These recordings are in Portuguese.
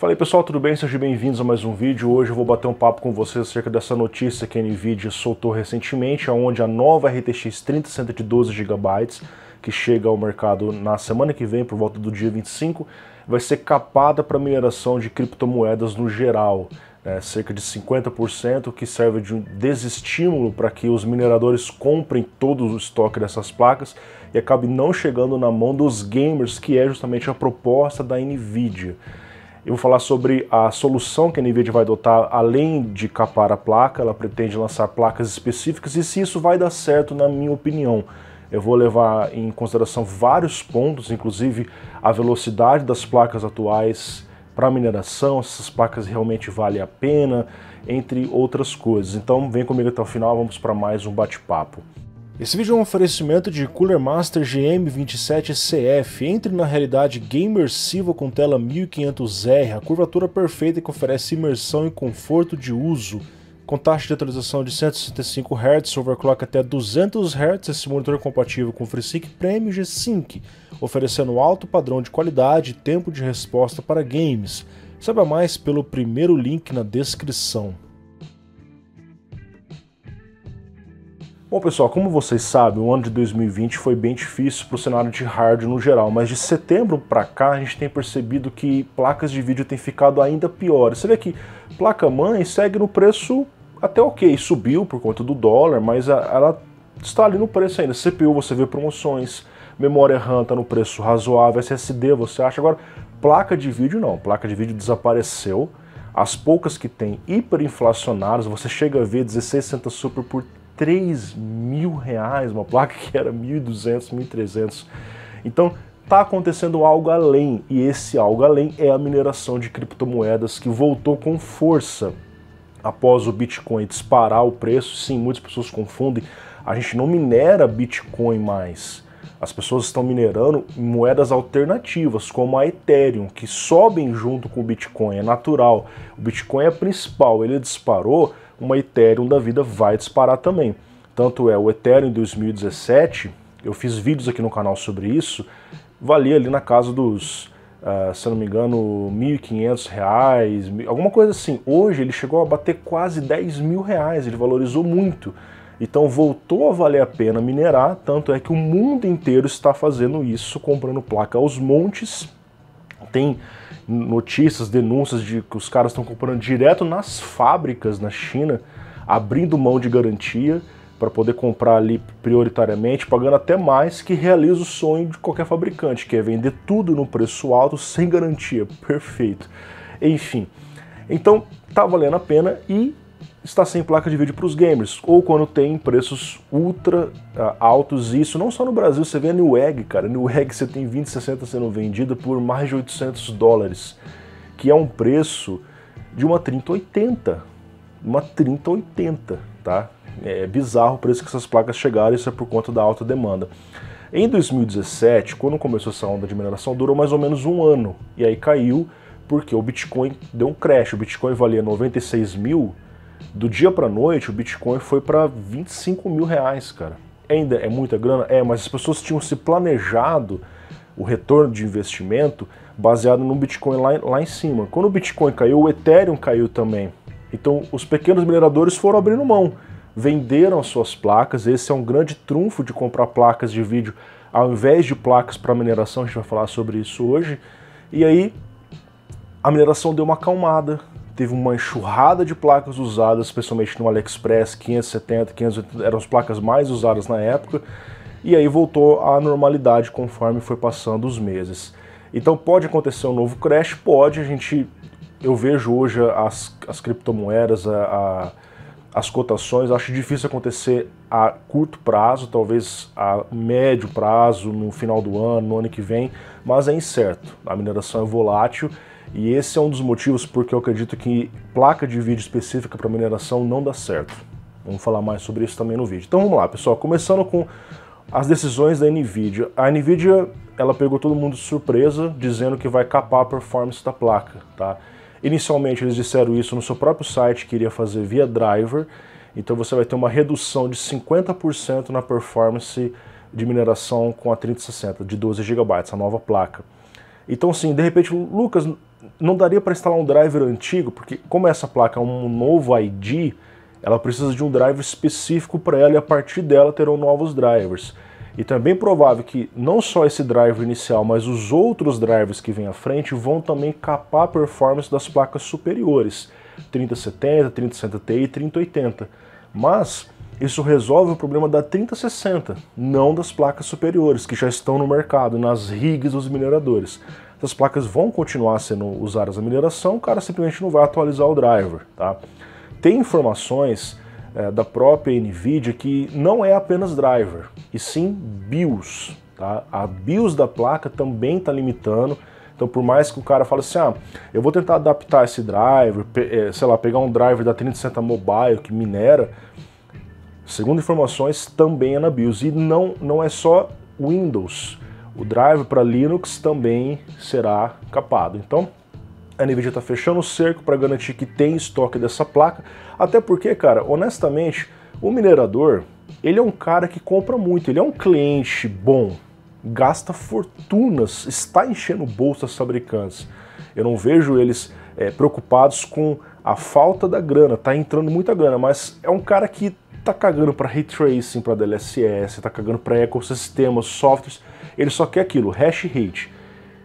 Falei pessoal, tudo bem? Sejam bem-vindos a mais um vídeo. Hoje eu vou bater um papo com vocês acerca dessa notícia que a NVIDIA soltou recentemente, onde a nova RTX 3060 de 12 GB, que chega ao mercado na semana que vem, por volta do dia 25, vai ser capada para mineração de criptomoedas no geral. É, cerca de 50%, que serve de um desestímulo para que os mineradores comprem todo o estoque dessas placas e acabe não chegando na mão dos gamers, que é justamente a proposta da NVIDIA. Eu vou falar sobre a solução que a NVIDIA vai adotar além de capar a placa, ela pretende lançar placas específicas e se isso vai dar certo, na minha opinião. Eu vou levar em consideração vários pontos, inclusive a velocidade das placas atuais para mineração, se essas placas realmente valem a pena, entre outras coisas. Então vem comigo até o final, vamos para mais um bate-papo. Esse vídeo é um oferecimento de Cooler Master GM27CF, entre na realidade gamersiva com tela 1500R, a curvatura perfeita que oferece imersão e conforto de uso. Com taxa de atualização de 165 Hz, overclock até 200 Hz, esse monitor é compatível com FreeSync Premium G-Sync, oferecendo alto padrão de qualidade e tempo de resposta para games. Saiba mais pelo primeiro link na descrição. Bom, pessoal, como vocês sabem, o ano de 2020 foi bem difícil para o cenário de hardware no geral, mas de setembro para cá a gente tem percebido que placas de vídeo têm ficado ainda piores. Você vê que placa-mãe segue no preço até ok, subiu por conta do dólar, mas ela está ali no preço ainda. CPU você vê promoções, memória RAM está no preço razoável, SSD você acha. Agora, placa de vídeo não, placa de vídeo desapareceu. As poucas que tem hiperinflacionadas você chega a ver 1660 Super por 3 mil reais, uma placa que era 1.200, 1.300. Então, está acontecendo algo além, e esse algo além é a mineração de criptomoedas que voltou com força após o Bitcoin disparar o preço. Sim, muitas pessoas confundem, a gente não minera Bitcoin mais. As pessoas estão minerando moedas alternativas, como a Ethereum, que sobem junto com o Bitcoin, é natural. O Bitcoin é principal, ele disparou, uma Ethereum da vida vai disparar também. Tanto é, o Ethereum em 2017, eu fiz vídeos aqui no canal sobre isso, valia ali na casa dos, uh, se não me engano, R$ 1.500, alguma coisa assim. Hoje ele chegou a bater quase 10 mil reais, ele valorizou muito. Então voltou a valer a pena minerar, tanto é que o mundo inteiro está fazendo isso, comprando placa aos montes. Tem notícias, denúncias de que os caras estão comprando direto nas fábricas na China, abrindo mão de garantia para poder comprar ali prioritariamente, pagando até mais que realiza o sonho de qualquer fabricante, que é vender tudo num preço alto sem garantia. Perfeito. Enfim. Então, tá valendo a pena e está sem placa de vídeo para os gamers, ou quando tem preços ultra uh, altos, e isso não só no Brasil, você vê a Newegg, cara, Newegg você tem 2060 sendo vendida por mais de 800 dólares, que é um preço de uma 3080, uma 3080, tá? É bizarro o preço que essas placas chegaram, isso é por conta da alta demanda. Em 2017, quando começou essa onda de mineração, durou mais ou menos um ano, e aí caiu, porque o Bitcoin deu um crash, o Bitcoin valia 96 mil, do dia para noite, o Bitcoin foi para 25 mil reais, cara. Ainda é muita grana? É, mas as pessoas tinham se planejado o retorno de investimento baseado no Bitcoin lá, lá em cima. Quando o Bitcoin caiu, o Ethereum caiu também. Então, os pequenos mineradores foram abrindo mão, venderam suas placas. Esse é um grande trunfo de comprar placas de vídeo ao invés de placas para mineração. A gente vai falar sobre isso hoje. E aí, a mineração deu uma acalmada, teve uma enxurrada de placas usadas, principalmente no AliExpress, 570, 580 eram as placas mais usadas na época, e aí voltou à normalidade conforme foi passando os meses. Então pode acontecer um novo crash? Pode, a gente eu vejo hoje as, as criptomoedas, a, a, as cotações, acho difícil acontecer a curto prazo, talvez a médio prazo, no final do ano, no ano que vem, mas é incerto. A mineração é volátil e esse é um dos motivos porque eu acredito que placa de vídeo específica para mineração não dá certo. Vamos falar mais sobre isso também no vídeo. Então vamos lá, pessoal, começando com as decisões da Nvidia. A Nvidia, ela pegou todo mundo de surpresa, dizendo que vai capar a performance da placa, tá? Inicialmente eles disseram isso no seu próprio site, que iria fazer via driver, então você vai ter uma redução de 50% na performance de mineração com a 3060 de 12 GB, a nova placa. Então, sim de repente, Lucas, não daria para instalar um driver antigo, porque como essa placa é um novo ID, ela precisa de um driver específico para ela e a partir dela terão novos drivers. E é bem provável que não só esse driver inicial, mas os outros drivers que vêm à frente vão também capar a performance das placas superiores, 3070, 3070 Ti e 3080. Mas isso resolve o problema da 3060, não das placas superiores, que já estão no mercado, nas rigs dos mineradores essas placas vão continuar sendo usadas na mineração, o cara simplesmente não vai atualizar o driver. Tá? Tem informações é, da própria NVIDIA que não é apenas driver, e sim BIOS. Tá? A BIOS da placa também está limitando. Então, por mais que o cara fale assim, ah, eu vou tentar adaptar esse driver, eh, sei lá, pegar um driver da 3060 Mobile que minera, segundo informações, também é na BIOS. E não, não é só Windows o drive para Linux também será capado. Então, a NVIDIA está fechando o cerco para garantir que tem estoque dessa placa, até porque, cara, honestamente, o minerador, ele é um cara que compra muito, ele é um cliente bom, gasta fortunas, está enchendo o bolso das fabricantes. Eu não vejo eles é, preocupados com a falta da grana, tá entrando muita grana, mas é um cara que tá cagando para ray tracing, para DLSS, tá cagando para ecossistemas, softwares ele só quer aquilo, hash rate.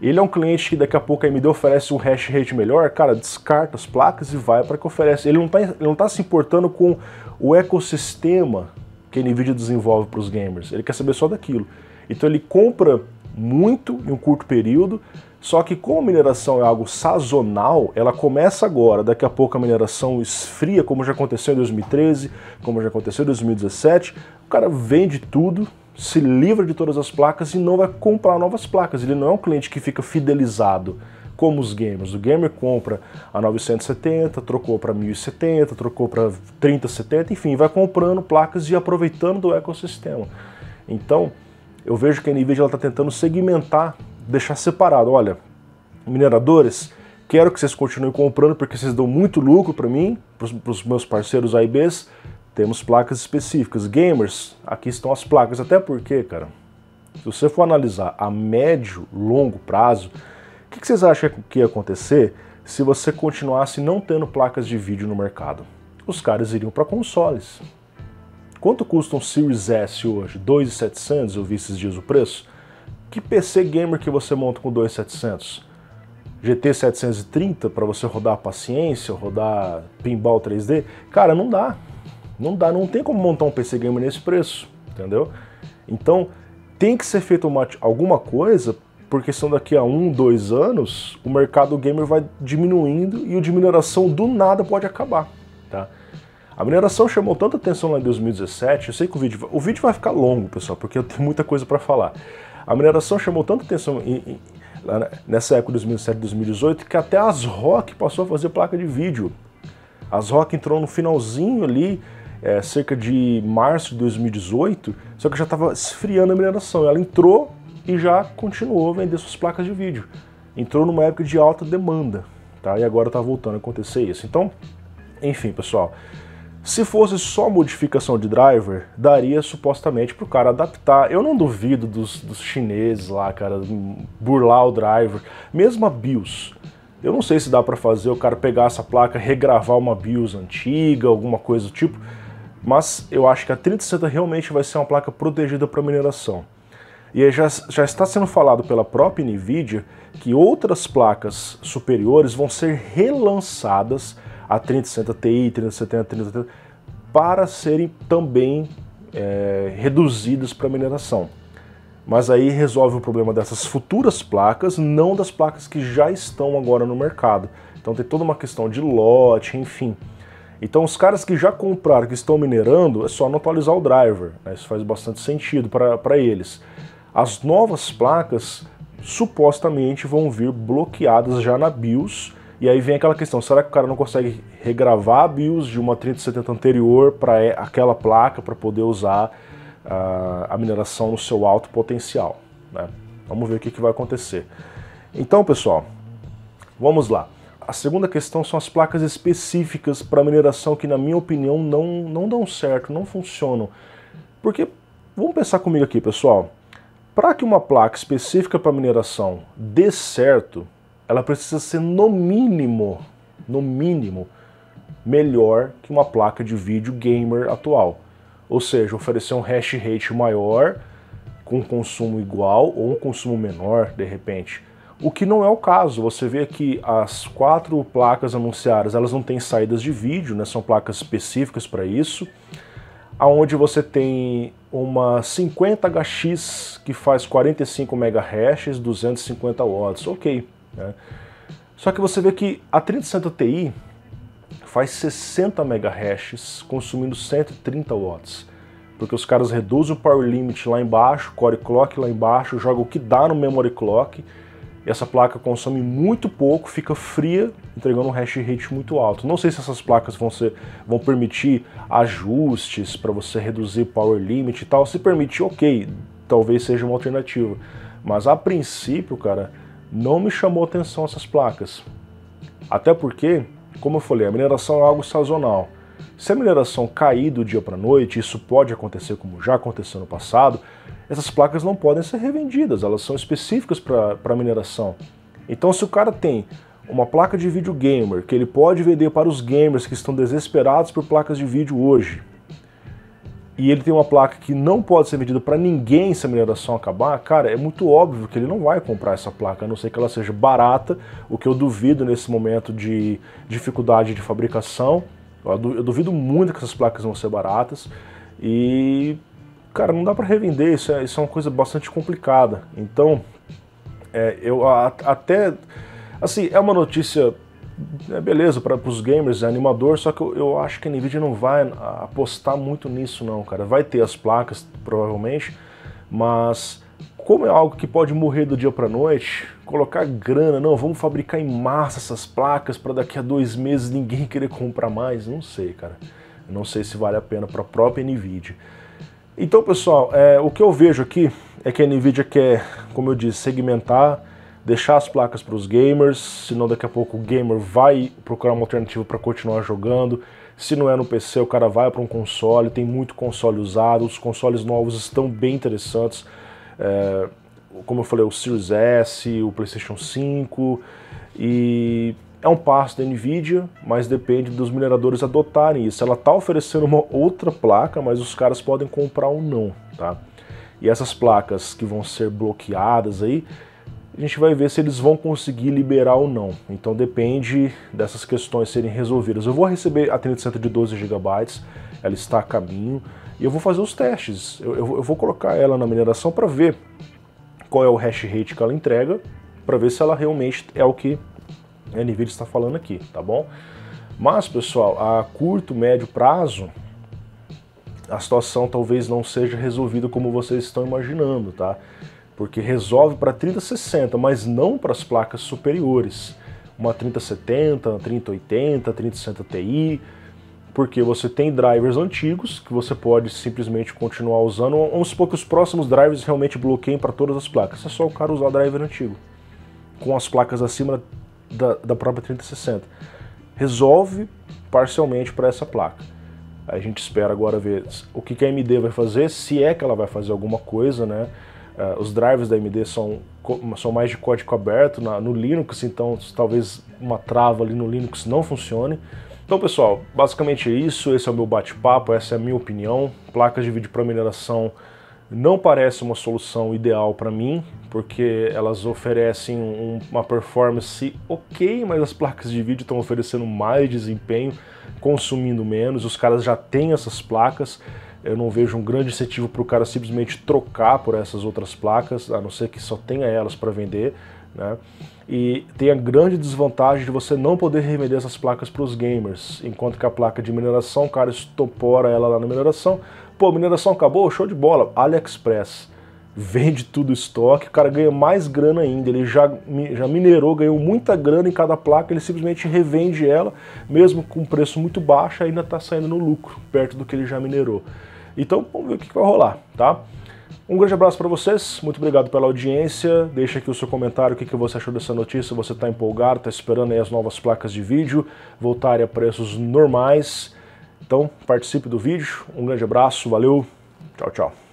Ele é um cliente que daqui a pouco a AMD oferece um hash rate melhor, cara, descarta as placas e vai para que oferece. Ele não, está ele não tá se importando com o ecossistema que a NVIDIA desenvolve para os gamers, ele quer saber só daquilo. Então ele compra muito em um curto período, só que como a mineração é algo sazonal, ela começa agora, daqui a pouco a mineração esfria, como já aconteceu em 2013, como já aconteceu em 2017, o cara vende tudo, se livra de todas as placas e não vai comprar novas placas. Ele não é um cliente que fica fidelizado como os gamers. O gamer compra a 970, trocou para 1070, trocou para 3070, enfim, vai comprando placas e aproveitando do ecossistema. Então, eu vejo que a Nvidia está tentando segmentar, deixar separado. Olha, mineradores, quero que vocês continuem comprando porque vocês dão muito lucro para mim, para os meus parceiros AIBs, temos placas específicas. Gamers, aqui estão as placas. Até porque, cara, se você for analisar a médio, longo prazo, o que, que vocês acham que ia acontecer se você continuasse não tendo placas de vídeo no mercado? Os caras iriam para consoles. Quanto custa um Series S hoje? 2.700, eu vi esses dias o preço. Que PC gamer que você monta com 2.700? GT 730 para você rodar paciência, rodar pinball 3D? Cara, não dá. Não dá, não tem como montar um PC gamer nesse preço, entendeu? Então tem que ser feito uma, alguma coisa, porque senão daqui a um, dois anos o mercado gamer vai diminuindo e o de mineração do nada pode acabar, tá? A mineração chamou tanta atenção lá em 2017, eu sei que o vídeo, o vídeo vai ficar longo, pessoal, porque eu tenho muita coisa para falar. A mineração chamou tanta atenção em, em, nessa época de 2007, 2018, que até as Rock passou a fazer placa de vídeo. As Rock entrou no finalzinho ali é, cerca de março de 2018, só que já estava esfriando a mineração. Ela entrou e já continuou a vender suas placas de vídeo. Entrou numa época de alta demanda, tá? E agora está voltando a acontecer isso. Então, enfim, pessoal. Se fosse só modificação de driver, daria supostamente para o cara adaptar. Eu não duvido dos, dos, chineses lá, cara, burlar o driver. Mesmo a BIOS. Eu não sei se dá para fazer o cara pegar essa placa, regravar uma BIOS antiga, alguma coisa do tipo mas eu acho que a 3060 realmente vai ser uma placa protegida para mineração. E já, já está sendo falado pela própria NVIDIA que outras placas superiores vão ser relançadas a 3060 Ti, 3070, 3070, para serem também é, reduzidas para mineração. Mas aí resolve o problema dessas futuras placas, não das placas que já estão agora no mercado. Então tem toda uma questão de lote, enfim. Então os caras que já compraram, que estão minerando, é só não atualizar o driver. Né? Isso faz bastante sentido para eles. As novas placas supostamente vão vir bloqueadas já na BIOS. E aí vem aquela questão, será que o cara não consegue regravar a BIOS de uma 3070 anterior para é, aquela placa para poder usar uh, a mineração no seu alto potencial? Né? Vamos ver o que, que vai acontecer. Então, pessoal, vamos lá. A segunda questão são as placas específicas para mineração que, na minha opinião, não, não dão certo, não funcionam. Porque, vamos pensar comigo aqui, pessoal. Para que uma placa específica para mineração dê certo, ela precisa ser no mínimo, no mínimo, melhor que uma placa de vídeo gamer atual. Ou seja, oferecer um hash rate maior, com consumo igual ou um consumo menor, de repente o que não é o caso, você vê que as quatro placas anunciadas, elas não têm saídas de vídeo, né? são placas específicas para isso, aonde você tem uma 50HX que faz 45 MHz, 250 watts, ok. Né? Só que você vê que a 3060 Ti faz 60 MHz consumindo 130 watts porque os caras reduzem o power limit lá embaixo, core clock lá embaixo, jogam o que dá no memory clock essa placa consome muito pouco, fica fria, entregando um hash rate muito alto. Não sei se essas placas vão, ser, vão permitir ajustes para você reduzir power limit e tal. Se permitir, ok, talvez seja uma alternativa. Mas a princípio, cara, não me chamou atenção essas placas. Até porque, como eu falei, a mineração é algo sazonal. Se a mineração cair do dia para a noite, isso pode acontecer como já aconteceu no passado, essas placas não podem ser revendidas, elas são específicas para mineração. Então, se o cara tem uma placa de vídeo gamer que ele pode vender para os gamers que estão desesperados por placas de vídeo hoje, e ele tem uma placa que não pode ser vendida para ninguém se a mineração acabar, cara, é muito óbvio que ele não vai comprar essa placa, a não ser que ela seja barata, o que eu duvido nesse momento de dificuldade de fabricação eu duvido muito que essas placas vão ser baratas e, cara, não dá para revender, isso é, isso é uma coisa bastante complicada. Então, é, eu a, até, assim, é uma notícia, é beleza para os gamers, é animador, só que eu, eu acho que a NVIDIA não vai apostar muito nisso não, cara. Vai ter as placas, provavelmente, mas como é algo que pode morrer do dia para noite, colocar grana, não, vamos fabricar em massa essas placas para daqui a dois meses ninguém querer comprar mais, não sei, cara. Não sei se vale a pena para a própria NVIDIA. Então, pessoal, é, o que eu vejo aqui é que a NVIDIA quer, como eu disse, segmentar, deixar as placas para os gamers, senão daqui a pouco o gamer vai procurar uma alternativa para continuar jogando. Se não é no PC, o cara vai para um console, tem muito console usado, os consoles novos estão bem interessantes. É, como eu falei, o Series S, o PlayStation 5 e é um passo da Nvidia, mas depende dos mineradores adotarem isso. Ela está oferecendo uma outra placa, mas os caras podem comprar ou não, tá? E essas placas que vão ser bloqueadas aí, a gente vai ver se eles vão conseguir liberar ou não. Então depende dessas questões serem resolvidas. Eu vou receber a 3060 de 12 GB, ela está a caminho, e eu vou fazer os testes. Eu, eu, eu vou colocar ela na mineração para ver qual é o hash rate que ela entrega, para ver se ela realmente é o que a NVIDIA está falando aqui, tá bom? Mas, pessoal, a curto, médio prazo, a situação talvez não seja resolvida como vocês estão imaginando, tá? Porque resolve para 3060, mas não para as placas superiores. Uma 3070, 3080, 3060 Ti, porque você tem drivers antigos que você pode simplesmente continuar usando. Vamos supor que os próximos drivers realmente bloqueiem para todas as placas. É só o cara usar driver antigo, com as placas acima da, da própria 3060. Resolve parcialmente para essa placa. A gente espera agora ver o que, que a AMD vai fazer, se é que ela vai fazer alguma coisa, né? Uh, os drivers da AMD são, são mais de código aberto na, no Linux, então talvez uma trava ali no Linux não funcione. Então, pessoal, basicamente é isso. Esse é o meu bate-papo, essa é a minha opinião. Placas de vídeo para mineração não parece uma solução ideal para mim, porque elas oferecem um, uma performance ok, mas as placas de vídeo estão oferecendo mais desempenho, consumindo menos. Os caras já têm essas placas. Eu não vejo um grande incentivo para o cara simplesmente trocar por essas outras placas, a não ser que só tenha elas para vender. Né? E tem a grande desvantagem de você não poder revender essas placas para os gamers, enquanto que a placa de mineração, o cara estopora ela lá na mineração. Pô, mineração acabou, show de bola, AliExpress. Vende tudo estoque, o cara ganha mais grana ainda. Ele já, já minerou, ganhou muita grana em cada placa, ele simplesmente revende ela, mesmo com preço muito baixo, ainda está saindo no lucro, perto do que ele já minerou. Então vamos ver o que vai rolar, tá? Um grande abraço para vocês, muito obrigado pela audiência. Deixa aqui o seu comentário, o que, que você achou dessa notícia, você está empolgado, está esperando as novas placas de vídeo voltarem a preços normais. Então, participe do vídeo. Um grande abraço, valeu, tchau, tchau.